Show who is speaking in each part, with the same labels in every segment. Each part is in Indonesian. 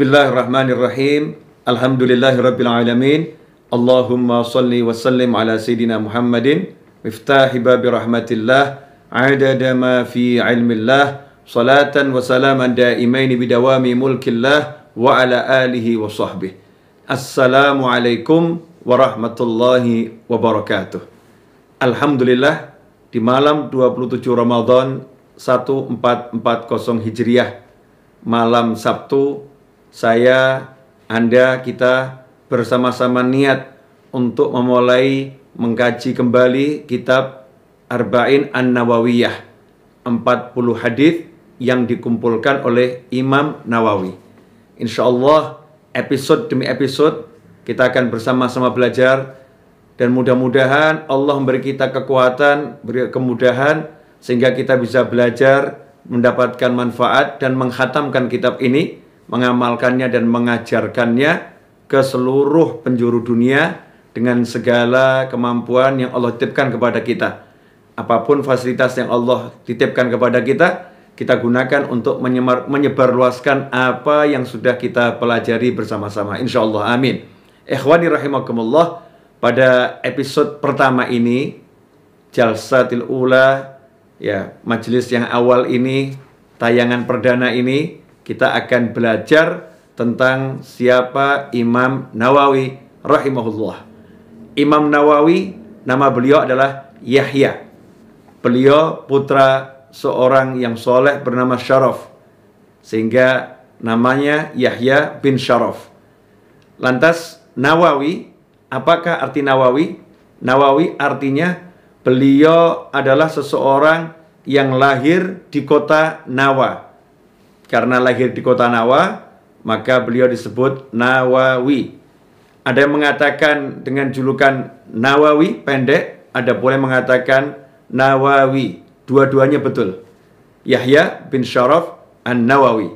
Speaker 1: Bismillahirrahmanirrahim. Alhamdulillahirrabbilalamin. Allahumma salli wa sallim ala Sayyidina Muhammadin. Miftahi babi rahmatillah. Adada ma fi ilmillah. Salatan wa salaman daimaini bidawami mulkillah. Wa ala alihi wa sahbih. Assalamualaikum warahmatullahi wabarakatuh. Alhamdulillah di malam 27 Ramadan 1440 Hijriah malam Sabtu saya, Anda, kita bersama-sama niat untuk memulai mengkaji kembali kitab Arba'in An-Nawawiyah 40 hadis yang dikumpulkan oleh Imam Nawawi. Insya Allah episode demi episode kita akan bersama-sama belajar dan mudah-mudahan Allah memberi kita kekuatan, beri kemudahan sehingga kita bisa belajar, mendapatkan manfaat dan menghatamkan kitab ini mengamalkannya dan mengajarkannya ke seluruh penjuru dunia dengan segala kemampuan yang Allah titipkan kepada kita. Apapun fasilitas yang Allah titipkan kepada kita, kita gunakan untuk menyebar, menyebarluaskan apa yang sudah kita pelajari bersama-sama. Insya Allah, amin. Ikhwani rahimakumullah, pada episode pertama ini, Til Ula, ya majelis yang awal ini, tayangan perdana ini, kita akan belajar tentang siapa Imam Nawawi rahimahullah. Imam Nawawi nama beliau adalah Yahya. Beliau putra seorang yang soleh bernama Syaraf. Sehingga namanya Yahya bin Syaraf. Lantas Nawawi, apakah arti Nawawi? Nawawi artinya beliau adalah seseorang yang lahir di kota Nawawi. Karena lahir di kota Nawa, maka beliau disebut Nawawi. Ada yang mengatakan dengan julukan Nawawi pendek, ada boleh mengatakan Nawawi. Dua-duanya betul. Yahya bin Syaraf An-Nawawi.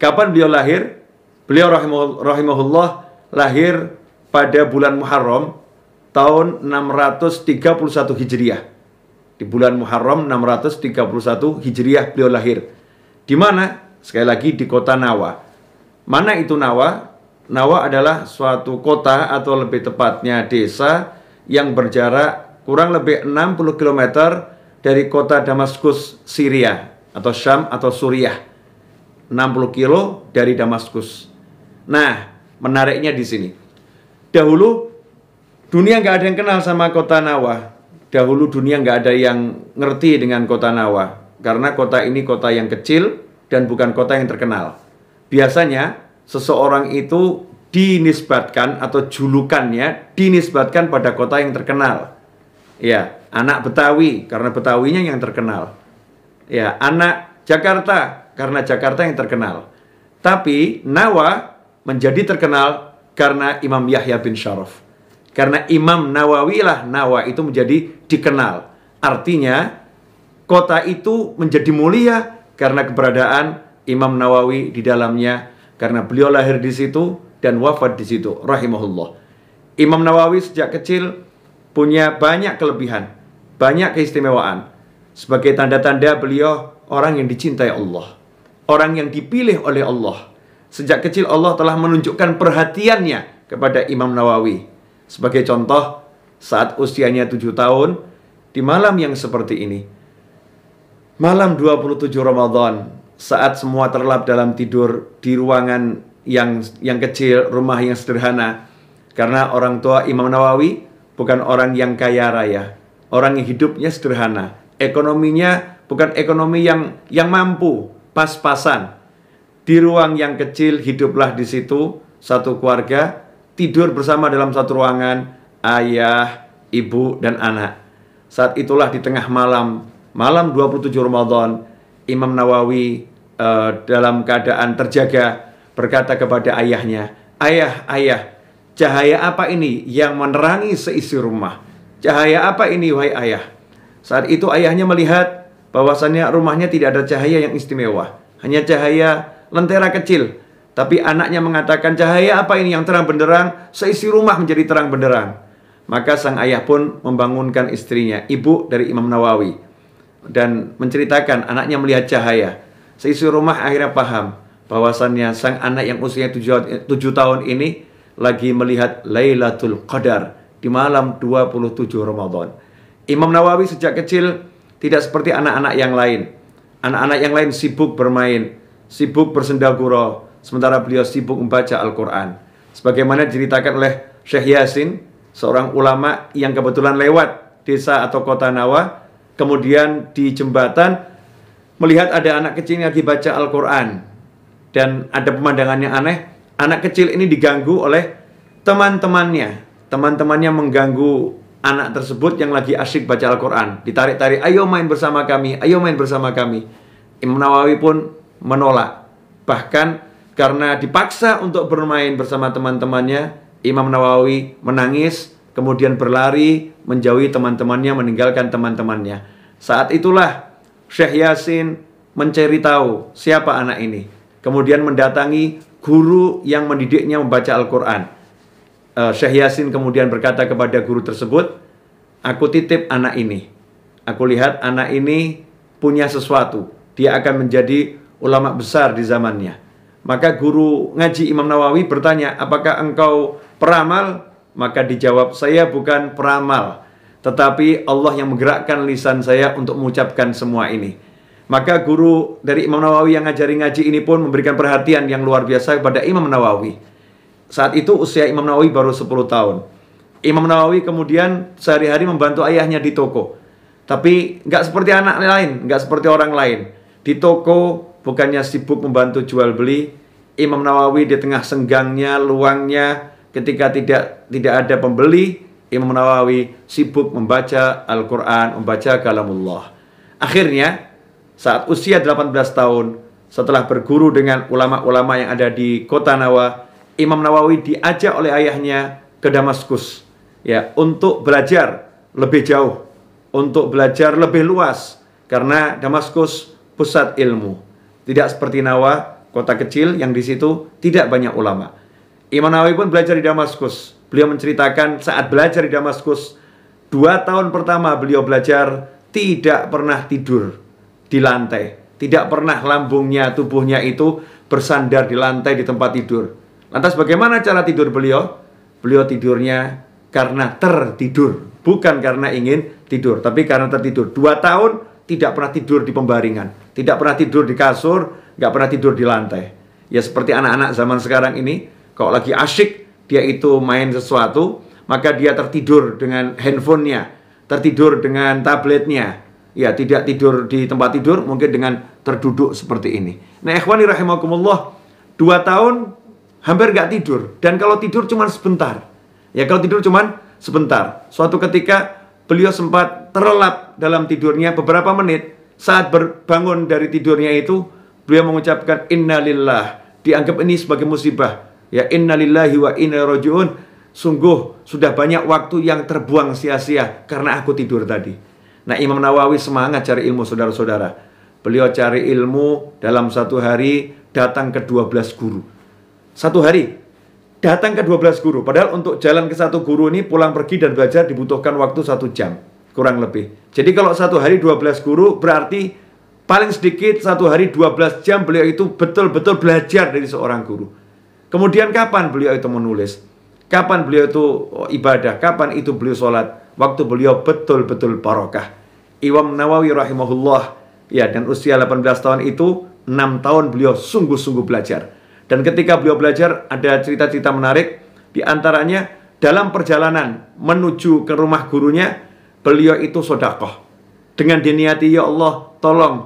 Speaker 1: Kapan beliau lahir? Beliau rahimahullah lahir pada bulan Muharram tahun 631 Hijriah. Di bulan Muharram 631 Hijriah beliau lahir. Di mana? Sekali lagi di kota Nawa. Mana itu Nawa? Nawa adalah suatu kota atau lebih tepatnya desa yang berjarak kurang lebih 60 km dari kota Damaskus, Syria atau Syam atau Suriah. 60 kilo dari Damaskus. Nah, menariknya di sini. Dahulu dunia nggak ada yang kenal sama kota Nawa. Dahulu dunia nggak ada yang ngerti dengan kota Nawa. Karena kota ini kota yang kecil, dan bukan kota yang terkenal. Biasanya seseorang itu dinisbatkan atau julukannya dinisbatkan pada kota yang terkenal. Ya, anak Betawi karena Betawinya yang terkenal. Ya, anak Jakarta karena Jakarta yang terkenal. Tapi Nawa menjadi terkenal karena Imam Yahya bin Syaraf. Karena Imam Nawawi lah Nawa itu menjadi dikenal. Artinya kota itu menjadi mulia karena keberadaan Imam Nawawi di dalamnya karena beliau lahir di situ dan wafat di situ rahimahullah. Imam Nawawi sejak kecil punya banyak kelebihan, banyak keistimewaan. Sebagai tanda-tanda beliau orang yang dicintai Allah, orang yang dipilih oleh Allah. Sejak kecil Allah telah menunjukkan perhatiannya kepada Imam Nawawi. Sebagai contoh, saat usianya tujuh tahun, di malam yang seperti ini, Malam 27 Ramadan, saat semua terlap dalam tidur di ruangan yang yang kecil, rumah yang sederhana. Karena orang tua Imam Nawawi bukan orang yang kaya raya, orang yang hidupnya sederhana, ekonominya bukan ekonomi yang yang mampu, pas-pasan. Di ruang yang kecil hiduplah di situ satu keluarga tidur bersama dalam satu ruangan ayah, ibu dan anak. Saat itulah di tengah malam malam 27 Ramadan Imam Nawawi uh, dalam keadaan terjaga berkata kepada ayahnya, "Ayah, ayah, cahaya apa ini yang menerangi seisi rumah? Cahaya apa ini wahai ayah?" Saat itu ayahnya melihat bahwasannya rumahnya tidak ada cahaya yang istimewa, hanya cahaya lentera kecil. Tapi anaknya mengatakan, "Cahaya apa ini yang terang benderang? Seisi rumah menjadi terang benderang." Maka sang ayah pun membangunkan istrinya, ibu dari Imam Nawawi dan menceritakan anaknya melihat cahaya. Seisi rumah akhirnya paham bahwasannya sang anak yang usianya tujuh, tujuh tahun ini lagi melihat Lailatul Qadar di malam 27 Ramadan. Imam Nawawi sejak kecil tidak seperti anak-anak yang lain. Anak-anak yang lain sibuk bermain, sibuk gurau, sementara beliau sibuk membaca Al-Quran. Sebagaimana diceritakan oleh Syekh Yasin, seorang ulama yang kebetulan lewat desa atau kota Nawawi kemudian di jembatan melihat ada anak kecil yang lagi baca Al-Quran dan ada pemandangan yang aneh, anak kecil ini diganggu oleh teman-temannya. Teman-temannya mengganggu anak tersebut yang lagi asyik baca Al-Quran. Ditarik-tarik, ayo main bersama kami, ayo main bersama kami. Imam Nawawi pun menolak. Bahkan karena dipaksa untuk bermain bersama teman-temannya, Imam Nawawi menangis, kemudian berlari, menjauhi teman-temannya, meninggalkan teman-temannya. Saat itulah Syekh Yasin mencari tahu siapa anak ini. Kemudian mendatangi guru yang mendidiknya membaca Al-Quran. Eh, Syekh Yasin kemudian berkata kepada guru tersebut, Aku titip anak ini. Aku lihat anak ini punya sesuatu. Dia akan menjadi ulama besar di zamannya. Maka guru ngaji Imam Nawawi bertanya, apakah engkau peramal? Maka dijawab, saya bukan peramal, tetapi Allah yang menggerakkan lisan saya untuk mengucapkan semua ini. Maka guru dari Imam Nawawi yang ngajari ngaji ini pun memberikan perhatian yang luar biasa kepada Imam Nawawi. Saat itu usia Imam Nawawi baru 10 tahun. Imam Nawawi kemudian sehari-hari membantu ayahnya di toko. Tapi nggak seperti anak lain, nggak seperti orang lain. Di toko bukannya sibuk membantu jual beli, Imam Nawawi di tengah senggangnya, luangnya, ketika tidak tidak ada pembeli Imam Nawawi sibuk membaca Al-Quran, membaca kalamullah. Akhirnya, saat usia 18 tahun, setelah berguru dengan ulama-ulama yang ada di kota Nawa, Imam Nawawi diajak oleh ayahnya ke Damaskus ya untuk belajar lebih jauh, untuk belajar lebih luas karena Damaskus pusat ilmu. Tidak seperti Nawa, kota kecil yang di situ tidak banyak ulama. Imam Nawawi pun belajar di Damaskus. Beliau menceritakan saat belajar di Damaskus, dua tahun pertama beliau belajar tidak pernah tidur di lantai. Tidak pernah lambungnya, tubuhnya itu bersandar di lantai di tempat tidur. Lantas bagaimana cara tidur beliau? Beliau tidurnya karena tertidur, bukan karena ingin tidur, tapi karena tertidur. Dua tahun tidak pernah tidur di pembaringan, tidak pernah tidur di kasur, nggak pernah tidur di lantai. Ya seperti anak-anak zaman sekarang ini, kalau lagi asyik, dia itu main sesuatu, maka dia tertidur dengan handphonenya, tertidur dengan tabletnya. Ya, tidak tidur di tempat tidur, mungkin dengan terduduk seperti ini. Nah, ikhwani rahimakumullah, dua tahun hampir gak tidur. Dan kalau tidur cuma sebentar. Ya, kalau tidur cuma sebentar. Suatu ketika beliau sempat terlelap dalam tidurnya beberapa menit. Saat berbangun dari tidurnya itu, beliau mengucapkan innalillah. Dianggap ini sebagai musibah. Ya innalillahi wa inna rojiun. Sungguh sudah banyak waktu yang terbuang sia-sia karena aku tidur tadi. Nah Imam Nawawi semangat cari ilmu saudara-saudara. Beliau cari ilmu dalam satu hari datang ke 12 guru. Satu hari datang ke 12 guru. Padahal untuk jalan ke satu guru ini pulang pergi dan belajar dibutuhkan waktu satu jam. Kurang lebih. Jadi kalau satu hari 12 guru berarti paling sedikit satu hari 12 jam beliau itu betul-betul belajar dari seorang guru. Kemudian kapan beliau itu menulis? Kapan beliau itu ibadah? Kapan itu beliau sholat? Waktu beliau betul-betul barokah. Imam Nawawi rahimahullah, ya dan usia 18 tahun itu, 6 tahun beliau sungguh-sungguh belajar. Dan ketika beliau belajar, ada cerita-cerita menarik. Di antaranya, dalam perjalanan menuju ke rumah gurunya, beliau itu sodakoh. Dengan diniati, ya Allah, tolong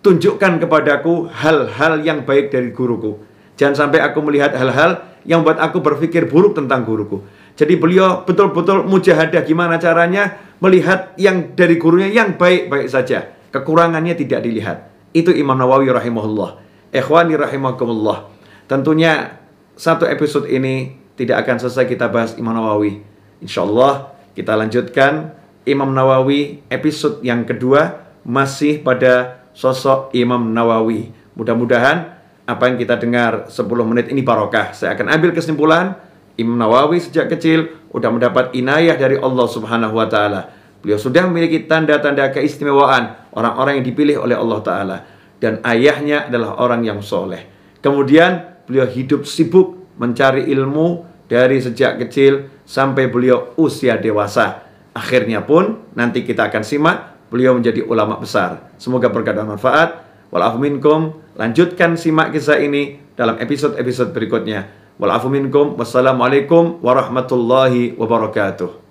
Speaker 1: tunjukkan kepadaku hal-hal yang baik dari guruku Jangan sampai aku melihat hal-hal yang buat aku berpikir buruk tentang guruku. Jadi beliau betul-betul mujahadah gimana caranya melihat yang dari gurunya yang baik-baik saja. Kekurangannya tidak dilihat. Itu Imam Nawawi rahimahullah. Ikhwani rahimahumullah. Tentunya satu episode ini tidak akan selesai kita bahas Imam Nawawi. Insya Allah kita lanjutkan Imam Nawawi episode yang kedua masih pada sosok Imam Nawawi. Mudah-mudahan apa yang kita dengar 10 menit ini barokah. Saya akan ambil kesimpulan Imam Nawawi sejak kecil sudah mendapat inayah dari Allah Subhanahu wa taala. Beliau sudah memiliki tanda-tanda keistimewaan orang-orang yang dipilih oleh Allah taala dan ayahnya adalah orang yang soleh. Kemudian beliau hidup sibuk mencari ilmu dari sejak kecil sampai beliau usia dewasa. Akhirnya pun nanti kita akan simak beliau menjadi ulama besar. Semoga berkah dan manfaat. Walafu minkum, lanjutkan simak kisah ini dalam episode-episode berikutnya. Walafu minkum, wassalamualaikum warahmatullahi wabarakatuh.